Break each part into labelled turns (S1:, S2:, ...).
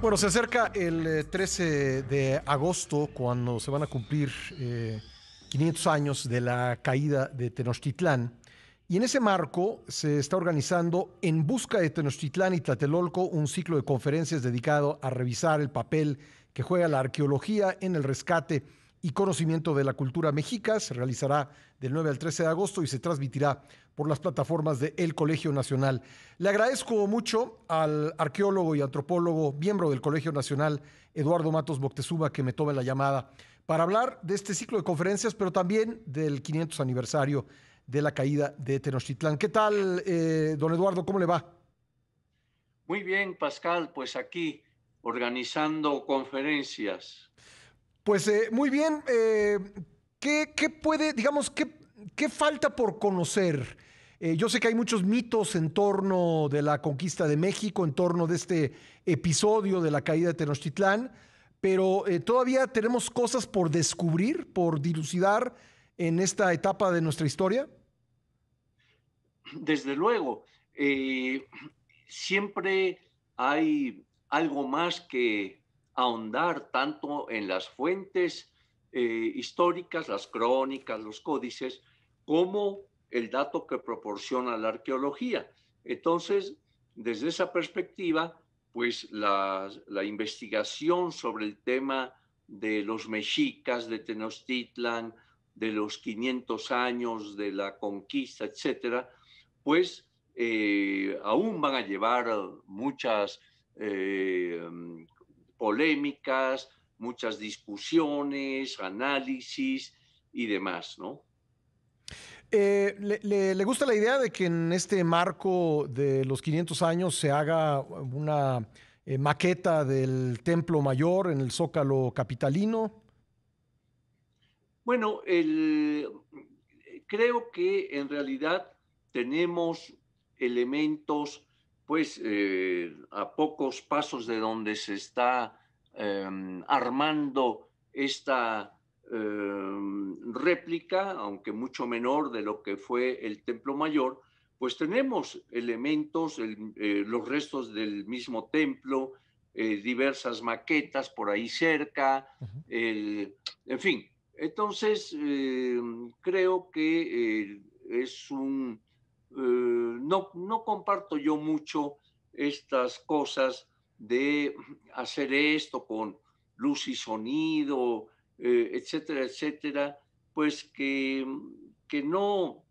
S1: Bueno, se acerca el 13 eh, de agosto cuando se van a cumplir 500 eh, años de la caída de Tenochtitlán. Y en ese marco se está organizando En Busca de Tenochtitlán y Tlatelolco un ciclo de conferencias dedicado a revisar el papel que juega la arqueología en el rescate y conocimiento de la cultura mexica. Se realizará del 9 al 13 de agosto y se transmitirá por las plataformas de El Colegio Nacional. Le agradezco mucho al arqueólogo y antropólogo, miembro del Colegio Nacional, Eduardo Matos Moctezuma, que me tome la llamada para hablar de este ciclo de conferencias, pero también del 500 aniversario de la caída de Tenochtitlán. ¿Qué tal, eh, don Eduardo? ¿Cómo le va?
S2: Muy bien, Pascal, pues aquí organizando conferencias
S1: pues eh, muy bien, eh, ¿qué, puede, digamos, qué, falta por conocer? Eh, yo sé que hay muchos mitos en torno de la conquista de México, en torno de este episodio de la caída de Tenochtitlán, pero todavía tenemos cosas por descubrir, por dilucidar en esta etapa de nuestra historia.
S2: Desde luego, siempre hay algo más que ahondar tanto en las fuentes eh, históricas, las crónicas, los códices, como el dato que proporciona la arqueología. Entonces, desde esa perspectiva, pues la, investigación sobre el tema de los mexicas, de Tenochtitlan, de los 500 años de la conquista, etcétera, pues eh, aún van a llevar muchas eh, polémicas, muchas discusiones, análisis y demás, ¿no?
S1: Eh, le, gusta la idea de que en este marco de los 500 años se haga una eh, maqueta del Templo Mayor en el Zócalo Capitalino?
S2: Bueno, el, creo que en realidad tenemos elementos pues eh, a pocos pasos de donde se está em, armando esta em, réplica, aunque mucho menor de lo que fue el Templo Mayor, pues tenemos elementos, eh, los restos del mismo templo, eh, diversas maquetas por ahí cerca, en fin. Entonces, em, creo que es un eh, no, no comparto yo mucho estas cosas de hacer esto con luz y sonido, eh, etcétera, etcétera, pues que, que, no,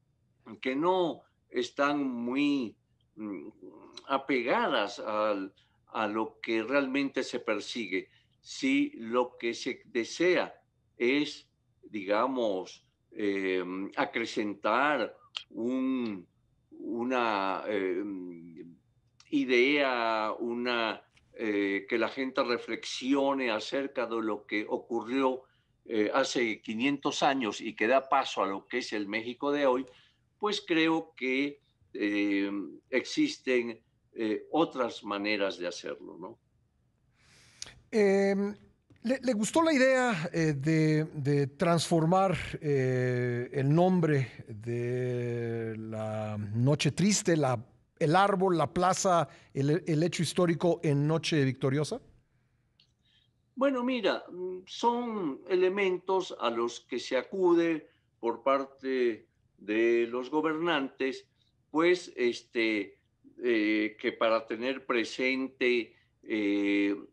S2: que no están muy mm, apegadas a lo que realmente se persigue. Si lo que se desea es, digamos, eh, acrecentar un, una eh, mm, idea, una, eh, que la gente reflexione acerca de lo que ocurrió eh, hace 500 años y que da paso a lo que es el México de hoy, pues creo que existen otras maneras de hacerlo, ¿no?
S1: Em, le, gustó la idea eh, de, transformar eh, el nombre de la Noche Triste, el árbol, la plaza, el, hecho histórico en Noche Victoriosa?
S2: Bueno, mira, son elementos a los que se acude por parte de los gobernantes, pues este, eh, que para tener presente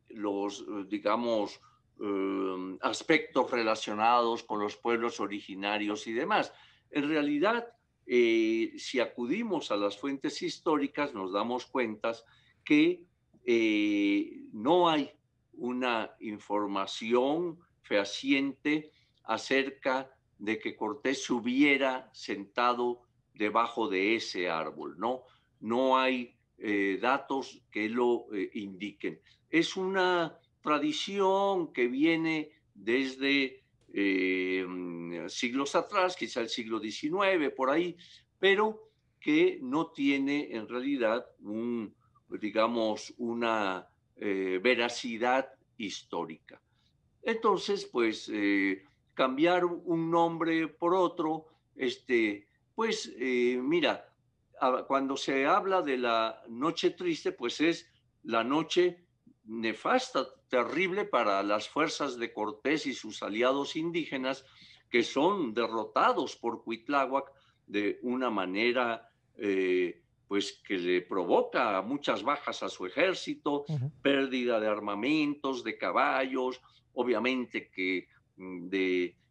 S2: los, digamos, Em, aspectos relacionados con los pueblos originarios y demás. En realidad, eh, si acudimos a las fuentes históricas, nos damos cuenta que eh, no hay una información fehaciente acerca de que Cortés se hubiera sentado debajo de ese árbol, ¿no? No hay eh, datos que lo indiquen. Es una tradición que viene desde eh, mm, siglos atrás, quizá el siglo XIX, por ahí, pero que no tiene en realidad un, digamos, una eh, veracidad histórica. Entonces, pues eh, cambiar un nombre por otro, este, pues mira, ah, cuando se habla de la noche triste, pues es la noche nefasta, terrible para las fuerzas de Cortés y sus aliados indígenas, que son derrotados por Cuitláhuac de una manera eh, pues que le provoca muchas bajas a su ejército, pérdida de armamentos, de caballos, obviamente que mm,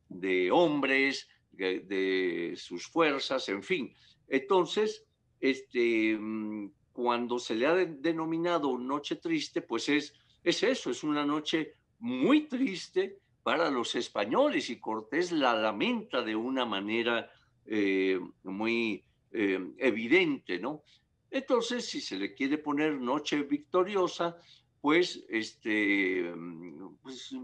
S2: de, hombres, de, sus fuerzas, en fin. Entonces, este, mm, cuando se le ha denominado noche triste, pues es, es eso, es una noche muy triste para los españoles y Cortés la lamenta de una manera eh, muy eh, evidente, ¿no? Entonces, si se le quiere poner noche victoriosa, pues, este, pues,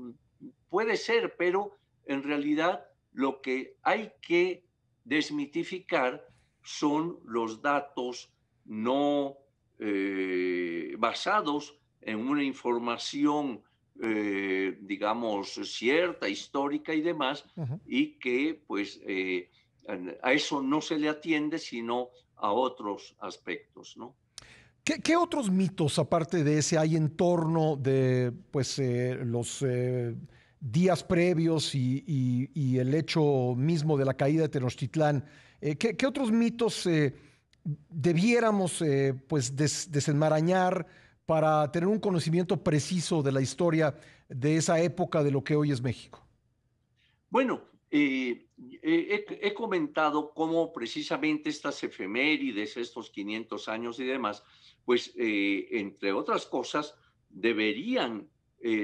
S2: puede ser, pero en realidad lo que hay que desmitificar son los datos no eh, basados en una información, eh, digamos, cierta, histórica y demás, y que pues eh, a eso no se le atiende, sino a otros aspectos, ¿no?
S1: ¿Qué, otros mitos, aparte de ese, hay en torno de pues, los días previos y, el hecho mismo de la caída de Tenochtitlán? ¿qué, ¿qué, otros mitos debiéramos eh, pues desenmarañar para tener un conocimiento preciso de la historia de esa época de lo que hoy es México?
S2: Bueno, eh, eh, he, comentado cómo precisamente estas efemérides, estos 500 años y demás, pues entre otras cosas, deberían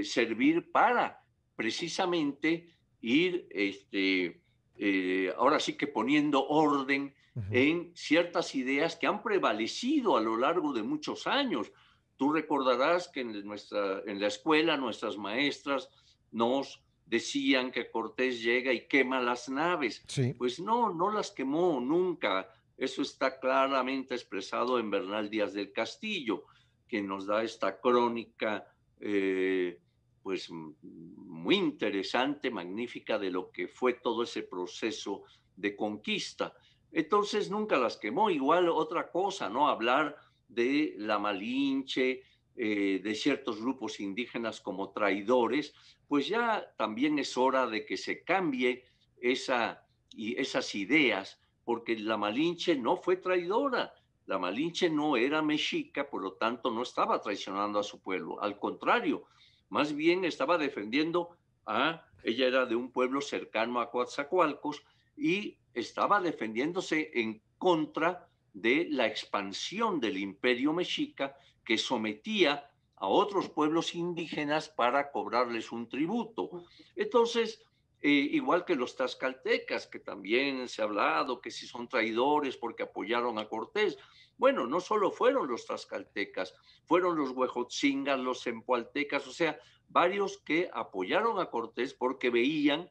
S2: servir para precisamente ir este, eh, ahora sí que poniendo orden en ciertas ideas que han prevalecido a lo largo de muchos años. Tú recordarás que en, nuestra, en la escuela nuestras maestras nos decían que Cortés llega y quema las naves. Pues no, no las quemó nunca. Eso está claramente expresado en Bernal Díaz del Castillo, que nos da esta crónica eh, pues muy interesante, magnífica de lo que fue todo ese proceso de conquista. Entonces nunca las quemó. Igual otra cosa, ¿no? Hablar de la Malinche, eh, de ciertos grupos indígenas como traidores, pues ya también es hora de que se cambie esa, y esas ideas, porque la Malinche no fue traidora. La Malinche no era mexica, por lo tanto no estaba traicionando a su pueblo. Al contrario, más bien estaba defendiendo a, ella era de un pueblo cercano a Coatzacoalcos y estaba defendiéndose en contra de la expansión del imperio mexica que sometía a otros pueblos indígenas para cobrarles un tributo. Entonces, eh, igual que los tlaxcaltecas, que también se ha hablado que si son traidores porque apoyaron a Cortés, bueno, no solo fueron los tlaxcaltecas, fueron los huejotzingas, los empualtecas, o sea, varios que apoyaron a Cortés porque veían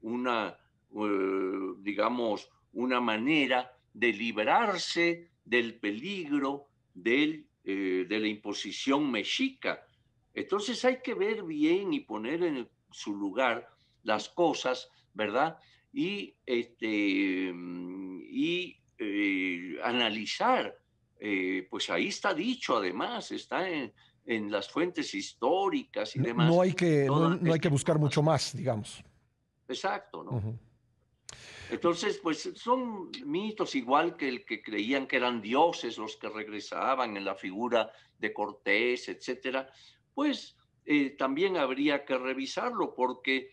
S2: una, eh, digamos, una manera de librarse del peligro del, eh, de la imposición mexica. Entonces hay que ver bien y poner en su lugar las cosas, ¿verdad? Y, este, mm, y eh, analizar. Eh, pues ahí está dicho, además, está en, las fuentes históricas y demás. No hay que,
S1: no, hay que buscar mucho más, digamos. Exacto, ¿no?
S2: Entonces, pues son mitos igual que el que creían que eran dioses los que regresaban en la figura de Cortés, etcétera. Pues eh, también habría que revisarlo porque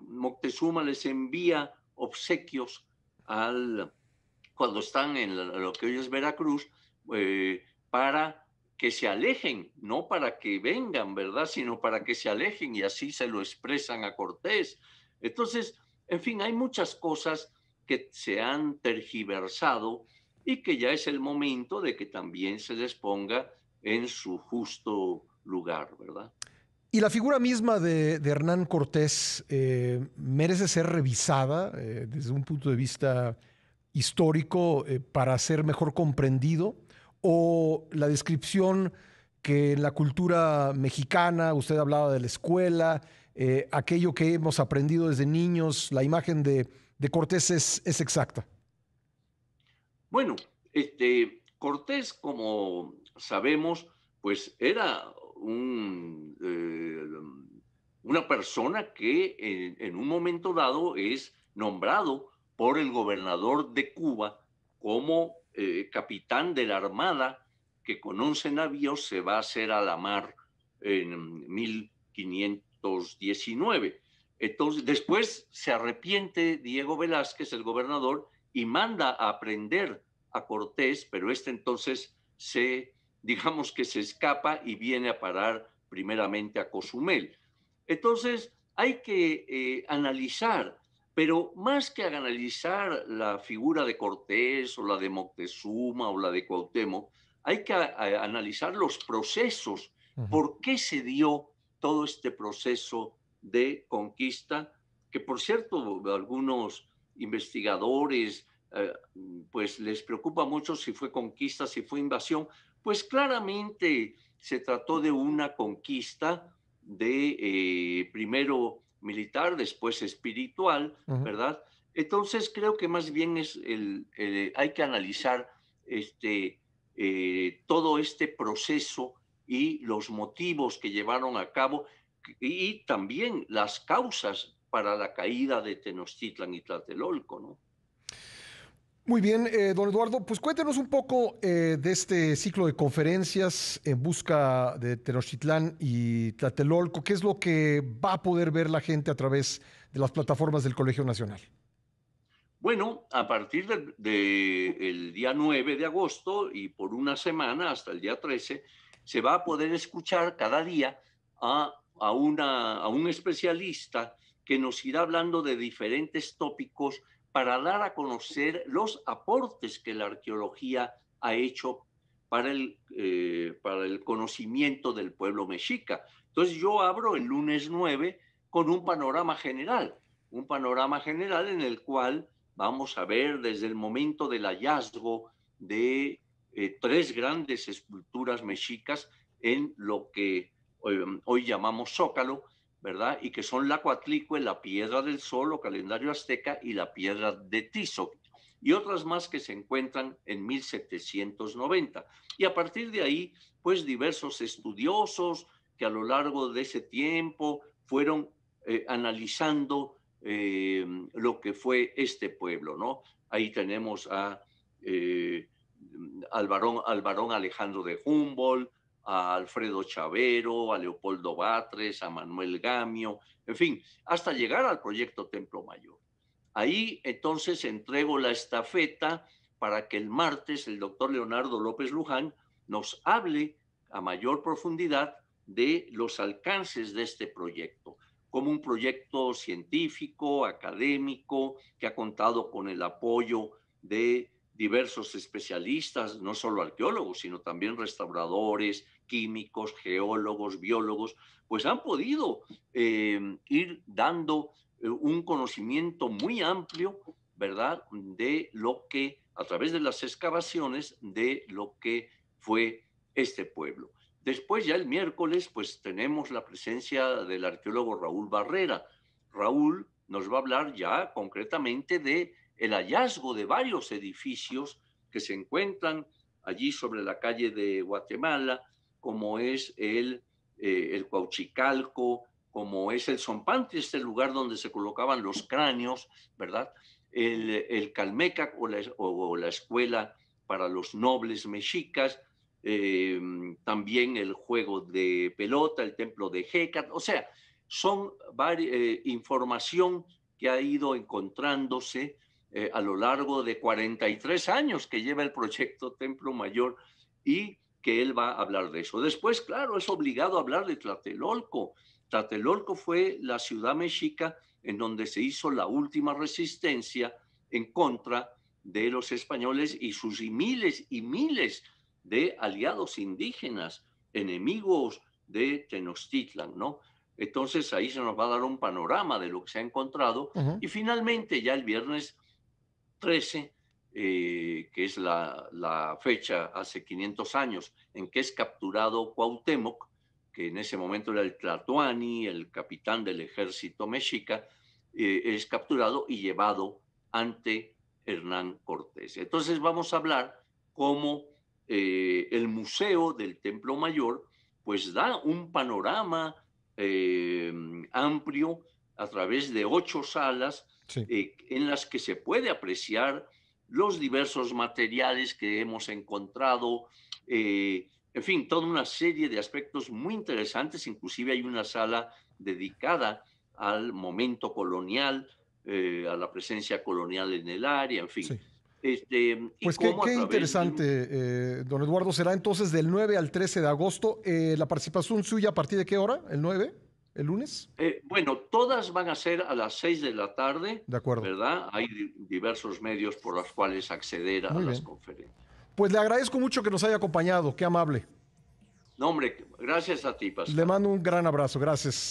S2: Moctezuma les envía obsequios al cuando están en lo que hoy es Veracruz, eh, para que se alejen, no para que vengan, ¿verdad? Sino para que se alejen y así se lo expresan a Cortés. Entonces, en fin, hay muchas cosas que se han tergiversado y que ya es el momento de que también se les ponga en su justo lugar, ¿verdad?
S1: Y la figura misma de, Hernán Cortés eh, merece ser revisada eh, desde un punto de vista histórico eh, para ser mejor comprendido o la descripción que en la cultura mexicana, usted hablaba de la escuela, eh, aquello que hemos aprendido desde niños, la imagen de, Cortés es, exacta.
S2: Bueno, este, Cortés, como sabemos, pues era un, eh, una persona que en, un momento dado es nombrado por el gobernador de Cuba como eh, capitán de la Armada que con 11 navíos se va a hacer a la mar en 1519. Entonces, después se arrepiente Diego Velázquez, el gobernador, y manda a aprender a Cortés, pero este entonces se, digamos que se escapa y viene a parar primeramente a Cozumel. Entonces, hay que eh, analizar pero más que analizar la figura de Cortés o la de Moctezuma o la de Cuauhtémoc, hay que analizar los procesos. ¿Por qué se dio todo este proceso de conquista? Que por cierto, algunos investigadores, eh, pues les preocupa mucho si fue conquista, si fue invasión. Pues claramente se trató de una conquista de eh, primero militar, después espiritual, ¿verdad? Entonces creo que más bien es el, hay que analizar este, eh, todo este proceso y los motivos que llevaron a cabo y, y también las causas para la caída de Tenochtitlan y Tlatelolco, ¿no?
S1: Muy bien, eh, don Eduardo, pues cuéntenos un poco eh, de este ciclo de conferencias en busca de Tenochtitlán y Tlatelolco. ¿Qué es lo que va a poder ver la gente a través de las plataformas del Colegio Nacional?
S2: Bueno, a partir del de, día 9 de agosto y por una semana hasta el día 13, se va a poder escuchar cada día a, una, a un especialista que nos irá hablando de diferentes tópicos para dar a conocer los aportes que la arqueología ha hecho para el, eh, para el conocimiento del pueblo mexica. Entonces yo abro el lunes 9 con un panorama general, un panorama general en el cual vamos a ver desde el momento del hallazgo de eh, tres grandes esculturas mexicas en lo que eh, hoy llamamos Zócalo, ¿verdad? Y que son la Cuatlicue, la Piedra del Sol o Calendario Azteca y la Piedra de Tizo y otras más que se encuentran en 1790. Y a partir de ahí, pues diversos estudiosos que a lo largo de ese tiempo fueron eh, analizando eh, lo que fue este pueblo, ¿no? Ahí tenemos a, eh, al, varón al Alejandro de Humboldt, a Alfredo Chavero, a Leopoldo Batres, a Manuel Gamio, en fin, hasta llegar al proyecto Templo Mayor. Ahí entonces entrego la estafeta para que el martes el doctor Leonardo López Luján nos hable a mayor profundidad de los alcances de este proyecto, como un proyecto científico, académico, que ha contado con el apoyo de diversos especialistas, no solo arqueólogos, sino también restauradores, químicos, geólogos, biólogos, pues han podido eh, ir dando eh, un conocimiento muy amplio, ¿verdad?, de lo que, a través de las excavaciones, de lo que fue este pueblo. Después, ya el miércoles, pues tenemos la presencia del arqueólogo Raúl Barrera. Raúl nos va a hablar ya concretamente de el hallazgo de varios edificios que se encuentran allí sobre la calle de Guatemala, como es el, eh, el Cuauchicalco, como es el es este lugar donde se colocaban los cráneos, ¿verdad? El, el Calmeca o la, o, la, escuela para los nobles mexicas, eh, también el juego de pelota, el templo de Hecat, o sea, son eh, información que ha ido encontrándose a lo largo de 43 años que lleva el proyecto Templo Mayor y que él va a hablar de eso. Después, claro, es obligado a hablar de Tlatelolco. Tlatelolco fue la ciudad mexica en donde se hizo la última resistencia en contra de los españoles y sus miles y miles de aliados indígenas, enemigos de Tenochtitlan, ¿no? Entonces ahí se nos va a dar un panorama de lo que se ha encontrado. Y finalmente, ya el viernes 13, eh, que es la, fecha hace 500 años en que es capturado Cuauhtémoc, que en ese momento era el Tlatoani, el capitán del ejército mexica, eh, es capturado y llevado ante Hernán Cortés. Entonces vamos a hablar cómo eh, el museo del Templo Mayor pues da un panorama eh, amplio a través de ocho salas en las que se puede apreciar los diversos materiales que hemos encontrado, eh, en fin, toda una serie de aspectos muy interesantes, inclusive hay una sala dedicada al momento colonial, eh, a la presencia colonial en el área, en fin. Este, pues qué, interesante,
S1: eh, don Eduardo. Será entonces del 9 al 13 de agosto. ¿La participación suya a partir de qué hora? ¿El 9? el lunes?
S2: Eh, bueno, todas van a ser a las 6 de la tarde. De acuerdo. ¿Verdad? Hay diversos medios por los cuales acceder a las conferencias.
S1: Pues le agradezco mucho que nos haya acompañado. Qué amable.
S2: No, hombre, gracias a ti, Pastor. Le
S1: mando un gran abrazo. Gracias.